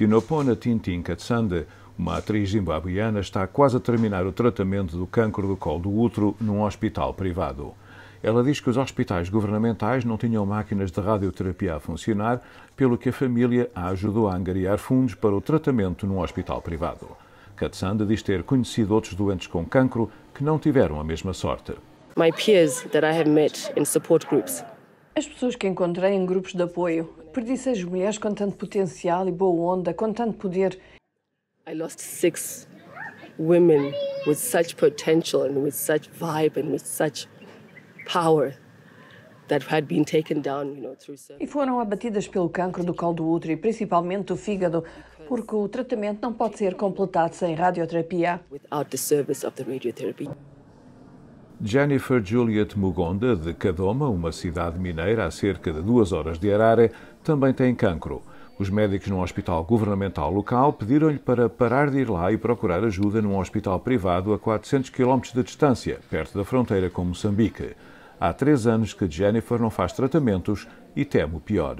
Tinopona Tintin Katsande, uma atriz zimbabuiana, está quase a terminar o tratamento do cancro do colo do útero num hospital privado. Ela diz que os hospitais governamentais não tinham máquinas de radioterapia a funcionar, pelo que a família a ajudou a angariar fundos para o tratamento num hospital privado. Katsanda diz ter conhecido outros doentes com cancro que não tiveram a mesma sorte. As pessoas que encontrei em grupos de apoio Perdi seis mulheres com tanto potencial e boa onda, com tanto poder. I lost six women with such potential and with such vibe and with such power that had been taken down, you know, through E foram abatidas pelo cancro do colo do útero e principalmente do fígado, porque o tratamento não pode ser completado sem radioterapia. Without the service of the radiotherapy. Jennifer Juliet Mugonda, de Cadoma, uma cidade mineira a cerca de duas horas de Arara, também tem cancro. Os médicos num hospital governamental local pediram-lhe para parar de ir lá e procurar ajuda num hospital privado a 400 km de distância, perto da fronteira com Moçambique. Há três anos que Jennifer não faz tratamentos e temo pior.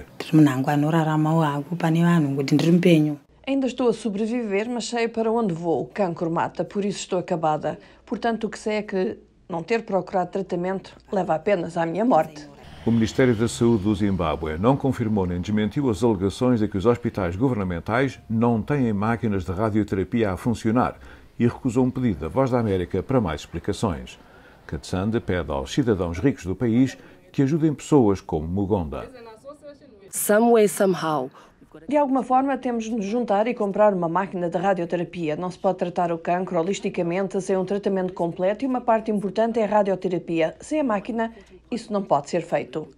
Ainda estou a sobreviver, mas sei para onde vou. O cancro mata, por isso estou acabada. Portanto, o que sei é que não ter procurado tratamento leva apenas à minha morte. O Ministério da Saúde do Zimbábue não confirmou nem desmentiu as alegações de que os hospitais governamentais não têm máquinas de radioterapia a funcionar e recusou um pedido da Voz da América para mais explicações. Katsande pede aos cidadãos ricos do país que ajudem pessoas como Mugonda. Some way, somehow, de alguma forma, temos de nos juntar e comprar uma máquina de radioterapia. Não se pode tratar o cancro holisticamente sem um tratamento completo e uma parte importante é a radioterapia. Sem a máquina, isso não pode ser feito.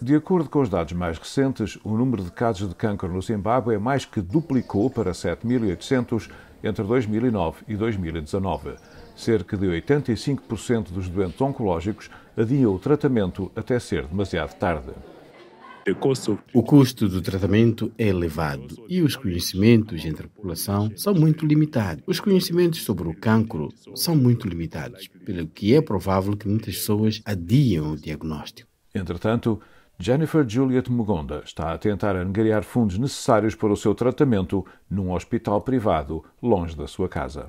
De acordo com os dados mais recentes, o número de casos de câncer no Zimbábue é mais que duplicou para 7.800 entre 2009 e 2019. Cerca de 85% dos doentes oncológicos adiam o tratamento até ser demasiado tarde. O custo do tratamento é elevado e os conhecimentos entre a população são muito limitados. Os conhecimentos sobre o cancro são muito limitados, pelo que é provável que muitas pessoas adiam o diagnóstico. Entretanto, Jennifer Juliet Mugonda está a tentar angariar fundos necessários para o seu tratamento num hospital privado, longe da sua casa.